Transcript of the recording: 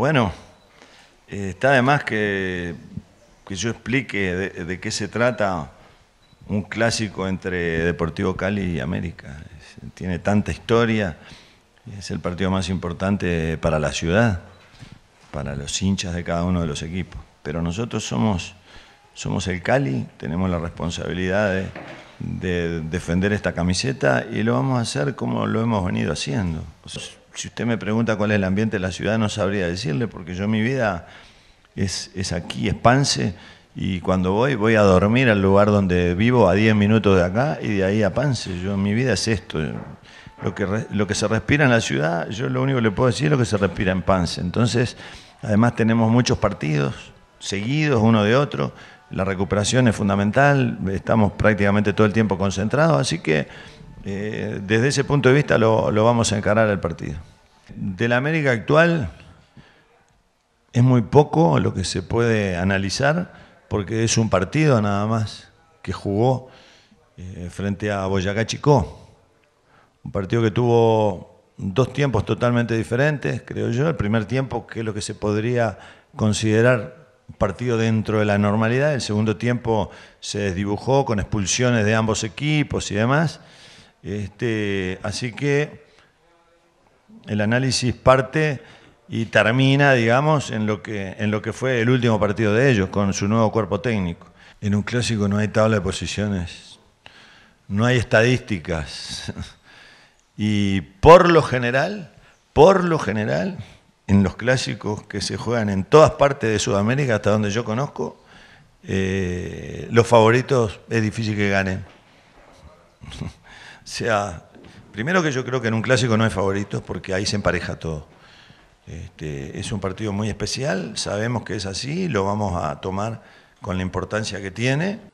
Bueno, eh, está además que, que yo explique de, qué se trata un clásico entre Deportivo Cali y América. tiene tanta historia, es el partido más importante para la ciudad, para los hinchas de cada uno de los equipos. Pero nosotros somos, somos el Cali, tenemos la responsabilidad de, defender esta camiseta y lo vamos a hacer como lo hemos venido haciendo si usted me pregunta cuál es el ambiente de la ciudad, no sabría decirle, porque yo mi vida es, aquí, es Pance, y cuando voy, voy a dormir al lugar donde vivo, a 10 minutos de acá, y de ahí a Pance. Yo, mi vida es esto. Lo que, lo que se respira en la ciudad, yo lo único que le puedo decir es lo que se respira en Pance. Entonces, además tenemos muchos partidos seguidos uno de otro, la recuperación es fundamental, estamos prácticamente todo el tiempo concentrados, así que eh, desde ese punto de vista lo, vamos a encarar el partido. De la América actual es muy poco lo que se puede analizar porque es un partido nada más que jugó eh, frente a Boyacá Chicó. Un partido que tuvo dos tiempos totalmente diferentes, creo yo. El primer tiempo, que es lo que se podría considerar partido dentro de la normalidad. El segundo tiempo se desdibujó con expulsiones de ambos equipos y demás. Este, así que el análisis parte y termina, digamos, en lo, que, en lo que fue el último partido de ellos, con su nuevo cuerpo técnico. En un clásico no hay tabla de posiciones, no hay estadísticas. Y por lo general, por lo general, en los clásicos que se juegan en todas partes de Sudamérica, hasta donde yo conozco, eh, los favoritos es difícil que ganen. sea, primero que yo creo que en un clásico no hay favoritos porque ahí se empareja todo. Este, es un partido muy especial, sabemos que es así, lo vamos a tomar con la importancia que tiene